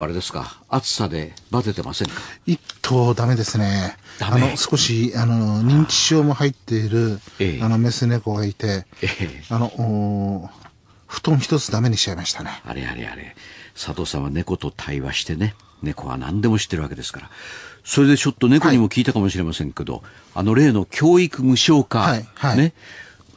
あれですか、暑さでバテてませんか一頭ダメですね。あの、少し、あの、認知症も入っている、ああの、メス猫がいて、ええ、あの、布団一つダメにしちゃいましたね。あれあれあれ。佐藤さんは猫と対話してね、猫は何でも知ってるわけですから。それでちょっと猫にも聞いたかもしれませんけど、はい、あの例の教育無償化、はいはい、ね、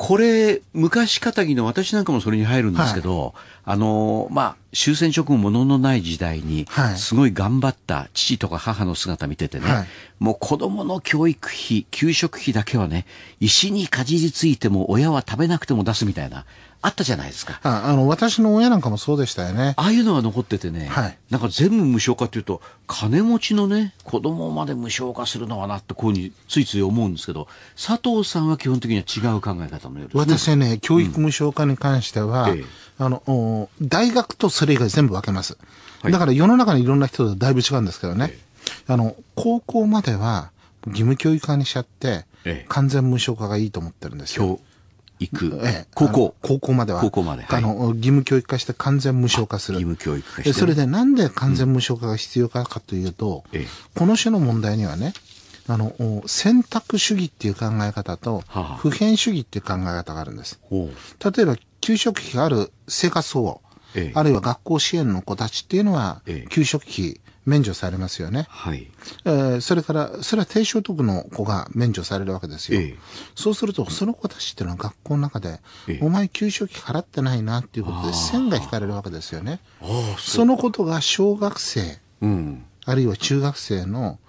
これ、昔かたぎの私なんかもそれに入るんですけど、はい、あの、まあ、終戦直後もののない時代に、すごい頑張った父とか母の姿見ててね、はい、もう子供の教育費、給食費だけはね、石にかじりついても親は食べなくても出すみたいな、あったじゃないですか。ああの、私の親なんかもそうでしたよね。ああいうのが残っててね、はい、なんか全部無償化っていうと、金持ちのね、子供まで無償化するのはなって、こういうふうについつい思うんですけど、佐藤さんは基本的には違う考え方のようです、ね、私はね、教育無償化に関しては、うんええ、あの、大学とそれ以外全部分けます。はい、だから世の中のいろんな人とだいぶ違うんですけどね、え、あの、高校までは義務教育化にしちゃって、完全無償化がいいと思ってるんですよ。行く。ええ、高校。高校までは。高校まで。はい、あの、義務教育化して完全無償化する。義務教育化して。それでなんで完全無償化が必要かかというと、うん、この種の問題にはね、あの、選択主義っていう考え方と、普遍主義っていう考え方があるんです。はあ、例えば、給食費がある生活保護、ええ、あるいは学校支援の子たちっていうのは、え、給食費、免除されますよね。はい。えー、それから、それは低所得の子が免除されるわけですよ。ええ、そうすると、その子たちっていうのは学校の中で、え、お前給食費払ってないなっていうことで線が引かれるわけですよね。そのことが小学生、うん、あるいは中学生の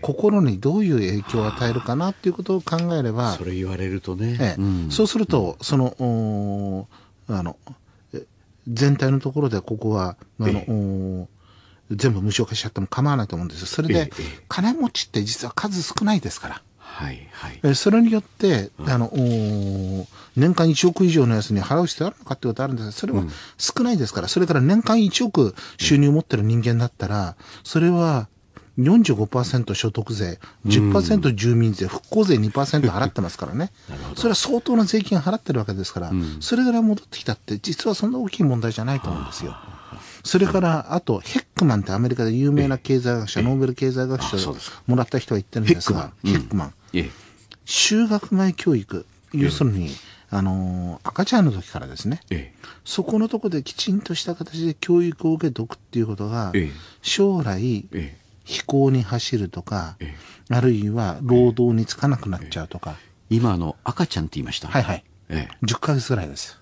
心にどういう影響を与えるかなっていうことを考えれば。それ言われるとね。うん、そうすると、その、あの、全体のところでここは、あの、全部無償化しちゃっても構わないと思うんですよ。それで、金持ちって実は数少ないですから。はいはい、それによって、うん、あの年間1億以上のやつに払う必要あるのかってことあるんですが、それは少ないですから、それから年間1億収入持ってる人間だったら、それは45%所得税、10%住民税、復興税2%払ってますからね、それは相当な税金払ってるわけですから、それぐらい戻ってきたって、実はそんな大きい問題じゃないと思うんですよ。それから、あと、ヘックマンってアメリカで有名な経済学者、ノーベル経済学者をもらった人が言ってるんですが、ヘックマン。修学前教育、要するに、あの赤ちゃんの時からですね、ええ、そこのとこできちんとした形で教育を受けとくっていうことが、将来、飛行に走るとか、あるいは労働につかなくなっちゃうとか、今の赤ちゃんって言いましたはいはい、ええ、10ヶ月ぐらいです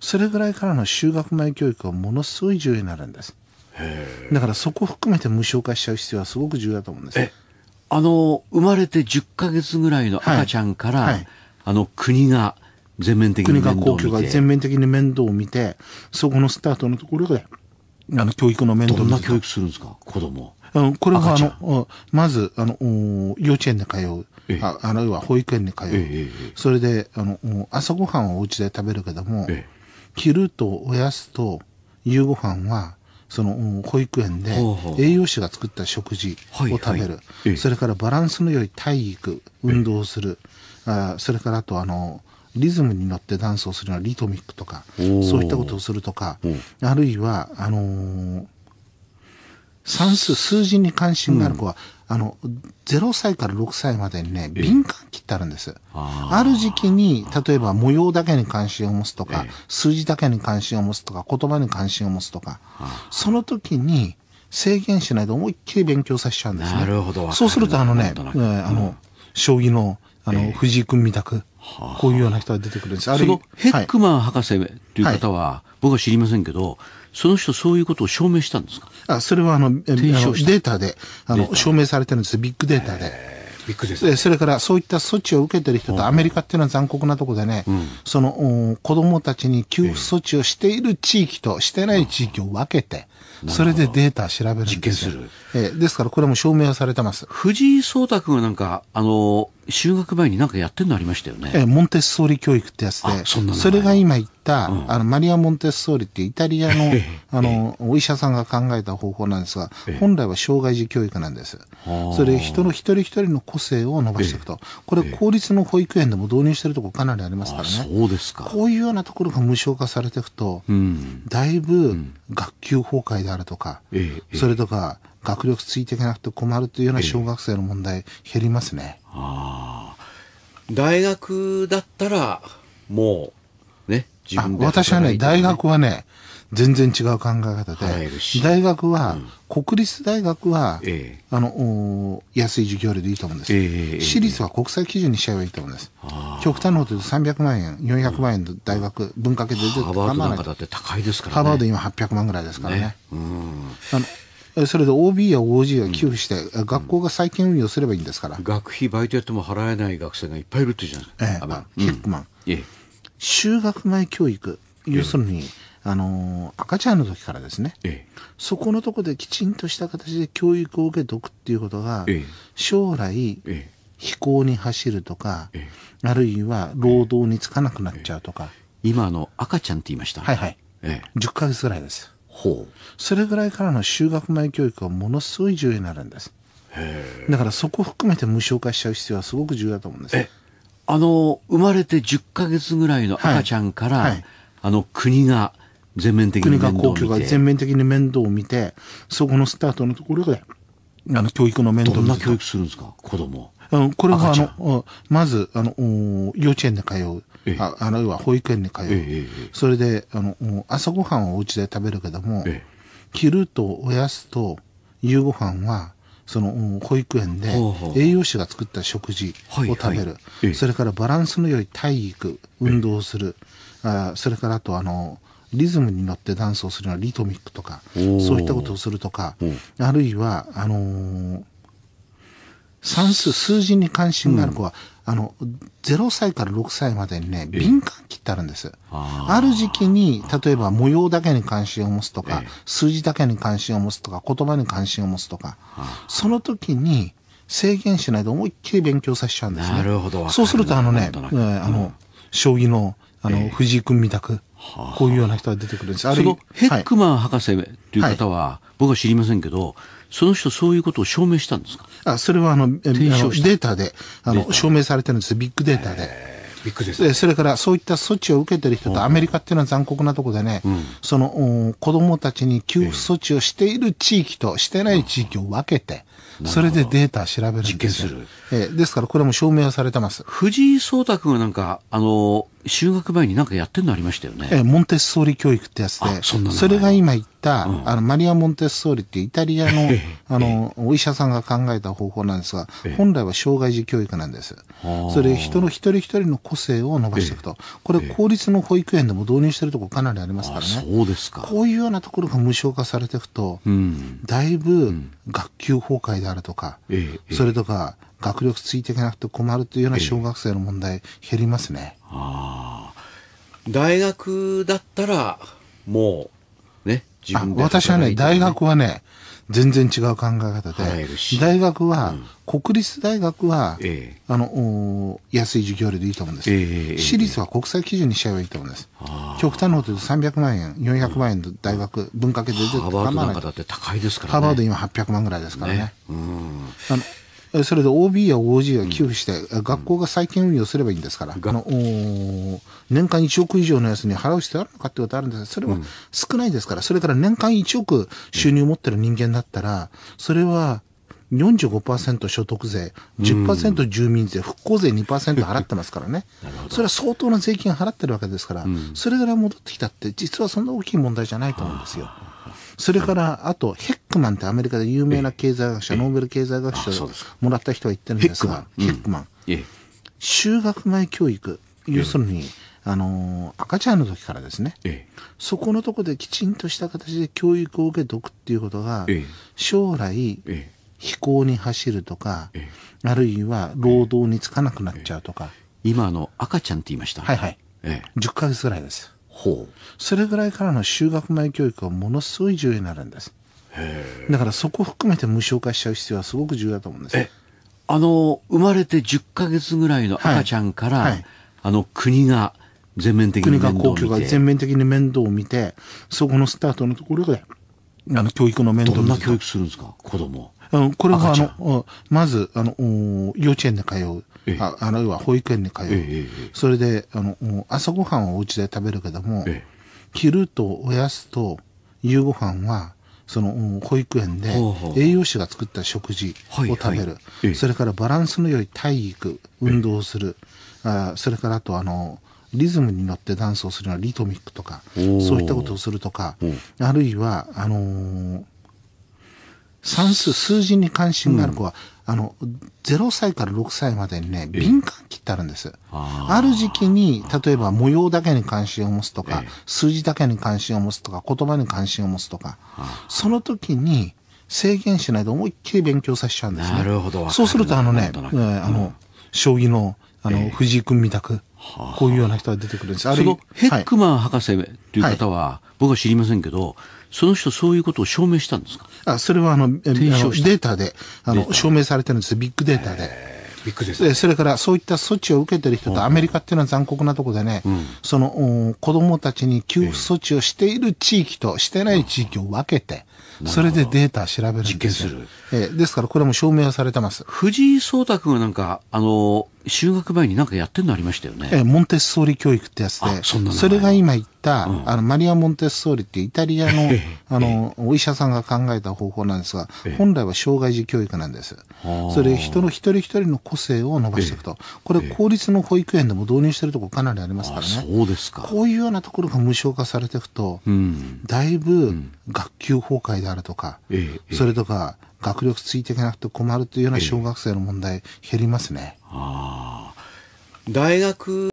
それぐらいからの就学前教育はものすごい重要になるんですだからそこ含めて無償化しちゃう必要はすごく重要だと思うんですあの生まれて10か月ぐらいの赤ちゃんから、はいはい、あの国が全面的に面倒を見て国が公共が全面的に面倒を見てそこのスタートのところであの教育の面倒を見てどんな教育するんですか子供うん、これはあの、まず、あの、幼稚園で通う。ああるいは保育園に通う、ええ、それであの朝ごはんはお家で食べるけども、え、昼とおやつと夕ごはんはその保育園で栄養士が作った食事を食べる、それからバランスの良い体育運動をする、あそれからあとあのリズムに乗ってダンスをするのはリトミックとかそういったことをするとかあるいはあのー算数、数字に関心がある子は、うん、あの、0歳から6歳までにね、敏感期ってあるんです。ある時期に、例えば模様だけに関心を持つとか、数字だけに関心を持つとか、言葉に関心を持つとか、その時に制限しないで思いっきり勉強させちゃうんですね。なるほど。そうするとあのね、あの、将棋の、あの、藤井君みたく、こういうような人が出てくるんです。あれヘックマン博士という方は、僕は知りませんけど、その人そういうことを証明したんですかあそれはあのデータであの証明されてるんですビッグデータで。ビッグです、ね、それからそういった措置を受けてる人とアメリカっていうのは残酷なとこでね、うん、その子供たちに給付措置をしている地域としてない地域を分けて、それでデータ調べるんですよ。実験する。えー、ですからこれも証明はされてます。藤井聡太君はなんか、あの、就学前になんかやってるのありましたよね。えモンテッソーリ教育ってやつで、そそれが今言った、うん、あのマリア・モンテッソーリっていうイタリアのあのお医者さんが考えた方法なんですが、本来は障害児教育なんです。それ人の一人一人の個性を伸ばしていくと、これ公立の保育園でも導入してるとこかなりありますからね。そうですか。こういうようなところが無償化されていくと、うん、だいぶ学級崩壊であるとか、うん、それとか学力ついていけなくて困るというような小学生の問題減りますね。ああ。大学だったら、もう、ね、自分で。私はね、大学はね、全然違う考え方で、大学は、うん、国立大学は、ええ、あの、安い授業料でいいと思うんです、え、私立は国際基準にしちゃえばいいと思うんです。極端なこと言うと300万円、400万円の大学、うん、文化系で出てハーバードなんかだって高いですからね。ハーバード今800万ぐらいですからね。ねうん、あのそれで OB や OG が寄付して、うん、学校が再建運用すればいいんですから、学費バイトやっても払えない学生がいっぱいいるってうじゃないですか、ええ、ヒックマン、就学前教育要するに、あのー、赤ちゃんの時からですね、ええ、そこのとこできちんとした形で教育を受けておくっていうことが、え、将来、飛行に走るとか、あるいは労働に就かなくなっちゃうとか、今の赤ちゃんって言いましたはいはい、ええ、10ヶ月ぐらいですそれぐらいからの就学前教育はものすごい重要になるんですだからそこ含めて無償化しちゃう必要はすごく重要だと思うんですあの生まれて10か月ぐらいの赤ちゃんから、はいはい、あの国が全面的に面倒を見て国が公共が全面的に面倒を見てそこのスタートのところであの教育の面倒をどんな教育するんですか子供うん、これはあの、まず、あの、幼稚園で通う。ああるいは保育園に通う、それであの朝ごはんはお家で食べるけども、昼とおやつと夕ご飯はその保育園で栄養士が作った食事を食べる、それからバランスの良い体育運動をする、あそれからあとあのリズムに乗ってダンスをするのはリトミックとかそういったことをするとかあるいはあのー算数、数字に関心がある子は、あの、0歳から6歳までにね、敏感期ってあるんです。ある時期に、例えば模様だけに関心を持つとか、数字だけに関心を持つとか、言葉に関心を持つとか、その時に制限しないで思いっきり勉強させちゃうんですね。なるほど。そうすると、あのね、あの、将棋の、あの、藤井君みたく、こういうような人が出てくるんです。あれその、ヘックマン博士という方は、僕は知りませんけど、その人そういうことを証明したんですかあそれはあのデータであの証明されてるんですビッグデータで。ビッグですそれからそういった措置を受けてる人とアメリカっていうのは残酷なとこでね、うん、その子供たちに給付措置をしている地域としてない地域を分けて、それでデータ調べるんです実験する、えー、ですからこれも証明はされてます藤井聡太君はなんかあの修学前になんかやってるのありましたよね、えー、モンテッソーリ教育ってやつでそれが今、うん、あのマリア・モンテッソーリってイタリアの あのお医者さんが考えた方法なんですが、本来は障害児教育なんです。それ人の一人一人の個性を伸ばしていくと、これ、公立の保育園でも導入してるとこかなりありますからね、そうですかこういうようなところが無償化されていくと、うん、だいぶ学級崩壊であるとか、それとか、学力ついていけなくて困るというような小学生の問題、減りますね。大学だったらもう自分で私はね、大学はね、全然違う考え方で、大学は、うん、国立大学は、ええ、あの、安い授業料でいいと思うんです、え、私立は国際基準にしちゃえばいいと思うんです。極端なこと言うと300万円、400万円の大学、うん、文化系で絶対構わない。ハーバードなんかだって高いですからね。ハーバード今800万ぐらいですからね。ねあのそれで OB や OG は寄付して、うん、学校が再建運用すればいいんですから、あの年間1億以上のやつに払う必要あるのかってことあるんですが、それは少ないですから、それから年間1億収入を持ってる人間だったら、それは45%所得税、10%住民税、復興税2%払ってますからね、それは相当な税金払ってるわけですから、それぐらい戻ってきたって、実はそんな大きい問題じゃないと思うんですよ。それから、あと、ヘックマンってアメリカで有名な経済学者、ノーベル経済学者をもらった人は言ってるんですが、ヘックマン。就学前教育、要するに、あの赤ちゃんの時からですね、ええ、そこのとこできちんとした形で教育を受けておくっていうことが、え、将来、飛行に走るとか、あるいは労働につかなくなっちゃうとか、今あの赤ちゃんって言いましたはいはい、ええ、10ヶ月ぐらいですほうそれぐらいからの就学前教育はものすごい重要になるんですだからそこ含めて無償化しちゃう必要はすごく重要だと思うんですあの生まれて10ヶ月ぐらいの赤ちゃんから、はいはい、あの国が全面的に面倒を見て国が公共が全面的に面倒を見てそこのスタートのところであの教育の面倒を見てどんな教育するんですか子供これはあの、まず、あの、幼稚園で通う。ああるいは保育園に通う、え、それであの朝ごはんはお家で食べるけども、昼とおやつと夕ご飯はその保育園で栄養士が作った食事を食べる、それからバランスの良い体育運動をする、あそれからあとあのリズムに乗ってダンスをするのはリトミックとかそういったことをするとかあるいはあのー算数、数字に関心がある子は、あの、0歳から6歳までにね、敏感期ってあるんです。ある時期に、例えば模様だけに関心を持つとか、数字だけに関心を持つとか、言葉に関心を持つとか、その時に制限しないで思いっきり勉強させちゃうんですね。なるほど。そうするとあのね、えー、あの、将棋の、あの、藤井君みたく、こういうような人が出てくるんです。あその、ヘックマン博士という方は、僕は知りませんけど、その人そういうことを証明したんですかあそれはあのデータであの証明されてるんですビッグデータで。ビッグです、ね、それからそういった措置を受けてる人とアメリカっていうのは残酷なとこでね、うん、その子供たちに給付措置をしている地域としてない地域を分けて、それでデータ調べるんですよ。実験する。えですからこれも証明はされてます。藤井聡太君はなんか、あの、就学前に何かやってるのありましたよね。えモンテッソーリ教育ってやつで、そそれが今言った、うん、あのマリア・モンテッソーリってイタリアの あのお医者さんが考えた方法なんですが、本来は障害児教育なんです。それ人の一人一人の個性を伸ばしていくと、これ公立の保育園でも導入してるとこかなりありますからね。そうですか。こういうようなところが無償化されていくと、うん、だいぶ学級崩壊であるとか、うん、それとか、学力ついていけなくて困るというような小学生の問題減りますね。あ。大学